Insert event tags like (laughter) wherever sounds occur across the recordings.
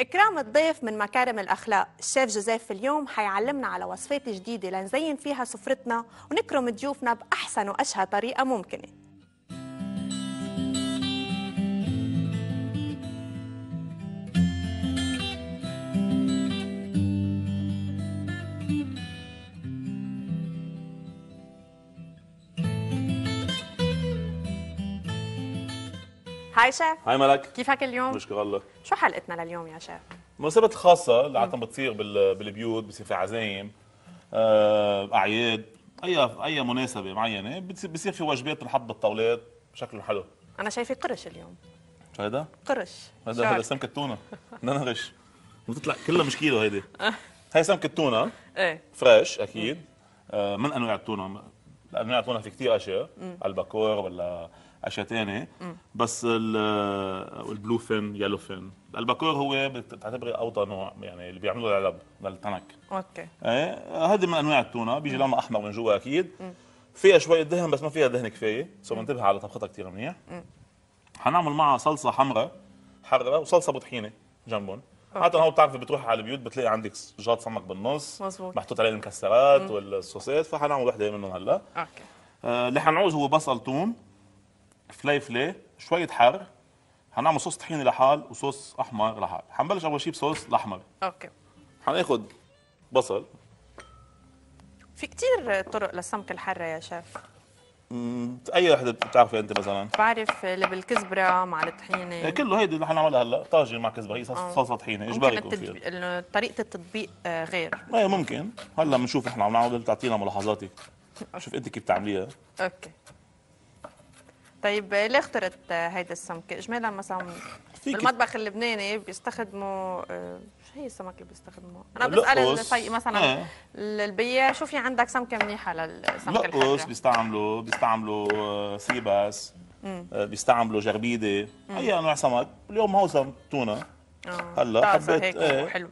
إكرام الضيف من مكارم الأخلاق الشيف جوزيف اليوم حيعلمنا على وصفات جديدة لنزين فيها سفرتنا ونكرم ضيوفنا بأحسن وأشهى طريقة ممكنة هاي شيف هاي ملك كيفك اليوم؟ بشكر الله شو حلقتنا لليوم يا شيف؟ المناسبات الخاصة اللي عادة بتصير بالبيوت بصير في عزايم آه، أعياد أي أي مناسبة معينة بصير في وجبات بنحط بالطاولات بشكل حلو أنا شايفة قرش اليوم شو هيدا؟ قرش هذا هيدا سمكة تونة (laughs) ننغش بتطلع كلها مش كيلو هيدي (laughs) هاي سمكة تونة ايه فريش أكيد آه، من أنواع التونة لأنواع التونة في كثير أشياء البكور ولا اشياء ثانيه بس البلو فين يلو فين الباكور هو بتعتبره اوطى نوع يعني اللي بيعملوا العلب للتنك اوكي ايه هذه من انواع التونه بيجي لونها احمر من جوا اكيد فيها شويه دهن بس ما فيها دهن كفايه سو بنتبه على طبختها كثير منيح حنعمل معها صلصه حمراء حرة وصلصه بطحينه جنبهم حتى هو بتعرفي بتروح على البيوت بتلاقي عندك جاط سمك بالنص مزبوط. محطوط عليه المكسرات والصوصات فحنعمل وحده منهم هلا اوكي آه اللي حنعوز هو بصل ثوم فلي فلي شويه حر هنعمل صوص طحينه لحال وصوص احمر لحال حنبلش اول شيء بصوص الاحمر اوكي حناخذ بصل في كتير طرق لسمك الحره يا شيف اي وحده بتعرفي انت مثلا بعرف اللي بالكزبره مع الطحينه إيه، كله هيدي اللي حنعملها هلا طاجن مع كزبره هي صلصه آه. طحينه اجباري يكون فيها طريقه التطبيق آه، غير ايه ممكن هلا بنشوف احنا عم نعمل تعطينا ملاحظاتك (laughs) شوف انت كيف بتعمليها اوكي طيب ليه اخترت هيدا السمكة؟ اجمالا مثلا بالمطبخ اللبناني بيستخدموا آه، شو هي السمكة اللي بيستخدموا انا بسال طيب، مثلا آه. البياع شو في عندك سمكه منيحه للسمكة الحرة لقوس بيستعملوا بيستعملوا آه، سيباس آه، بيستعملوا جربيده اي انواع سمك اليوم هو تونه هلا حبيت ايه. وحلوه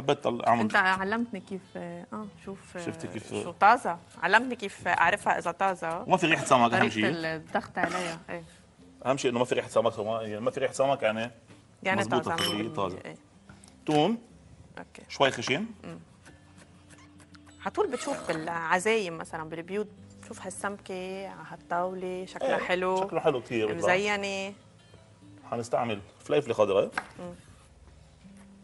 حبيت اعمل انت علمتني كيف اه شوف آه، شفتي كيف شو طازه علمتني كيف اعرفها اذا طازه وما في ريحه سمك اهم شيء الضغط عليها ايه اهم شيء انه ما في ريحه سمك يعني ما في ريحه سمك يعني يعني طازه طازه ايه. توم اوكي شوي خشن على طول بتشوف بالعزايم مثلا بالبيوت بتشوف هالسمكه على هالطاوله شكلها ايه. حلو شكلها حلو كثير مزينه حنستعمل فليفله خضراء